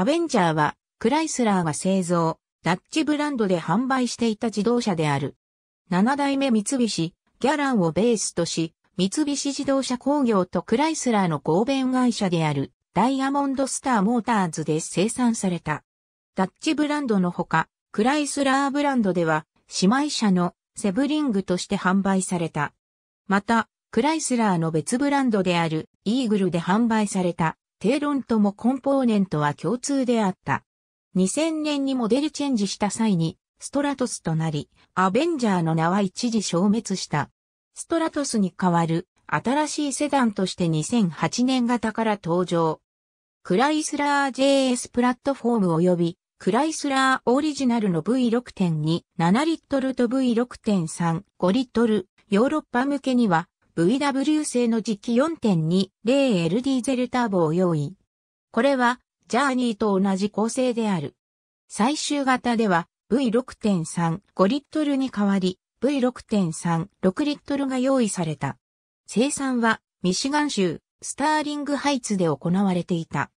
アベンジャーは、クライスラーが製造、ダッチブランドで販売していた自動車である。7代目三菱、ギャランをベースとし、三菱自動車工業とクライスラーの合弁会社である、ダイヤモンドスターモーターズで生産された。ダッチブランドのほか、クライスラーブランドでは、姉妹車のセブリングとして販売された。また、クライスラーの別ブランドであるイーグルで販売された定論ともコンポーネントは共通であった。2000年にモデルチェンジした際に、ストラトスとなり、アベンジャーの名は一時消滅した。ストラトスに代わる新しいセダンとして2008年型から登場。クライスラー JS プラットフォーム及びクライスラーオリジナルの V6.2、7リットルと V6.3、5リットル、ヨーロッパ向けには VW 製の時期 4.2.0L d ゼルターボを用意。これは、ジャーニーと同じ構成である。最終型では、V6.35 リットルに代わり、V6.36 リットルが用意された。生産は、ミシガン州、スターリングハイツで行われていた。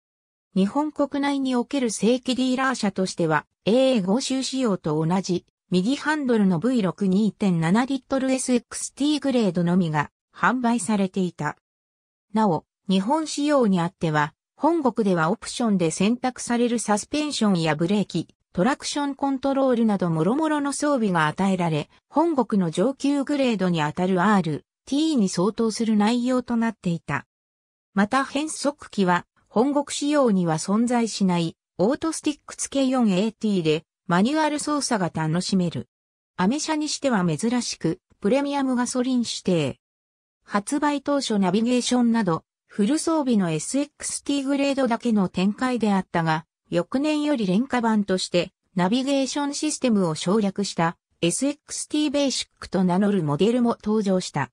日本国内における正規ディーラー車としては、AA5 州仕様と同じ、右ハンドルの V6 2.7リットル SXT グレードのみが販売されていた。なお、日本仕様にあっては、本国ではオプションで選択されるサスペンションやブレーキ、トラクションコントロールなど諸々の装備が与えられ、本国の上級グレードにあたる R、T に相当する内容となっていた。また変速機は、本国仕様には存在しない、オートスティック付 K4AT で、マニュアル操作が楽しめる。アメ車にしては珍しく、プレミアムガソリン指定、発売当初ナビゲーションなど、フル装備の SXT グレードだけの展開であったが、翌年より廉価版として、ナビゲーションシステムを省略した SXT ベーシックと名乗るモデルも登場した。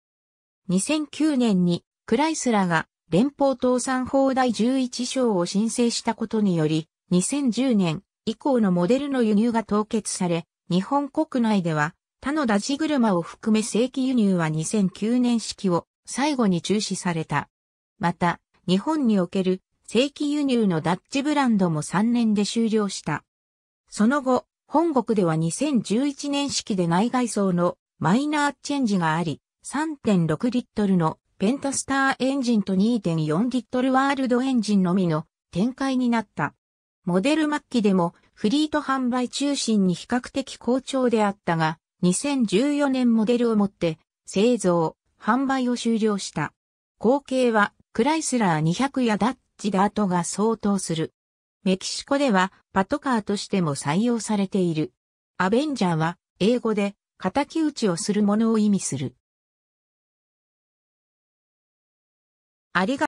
2009年にクライスラが連邦倒産法第11章を申請したことにより、2010年以降のモデルの輸入が凍結され、日本国内では他のダジ車を含め正規輸入は2009年式を最後に中止された。また、日本における正規輸入のダッチブランドも3年で終了した。その後、本国では2011年式で内外装のマイナーチェンジがあり、3.6リットルのペンタスターエンジンと2.4リットルワールドエンジンのみの展開になった。モデル末期でもフリート販売中心に比較的好調であったが、2014年モデルをもって製造、販売を終了した。後継はクライスラー200やダッチダートが相当する。メキシコではパトカーとしても採用されている。アベンジャーは英語で敵討ちをするものを意味する。ありが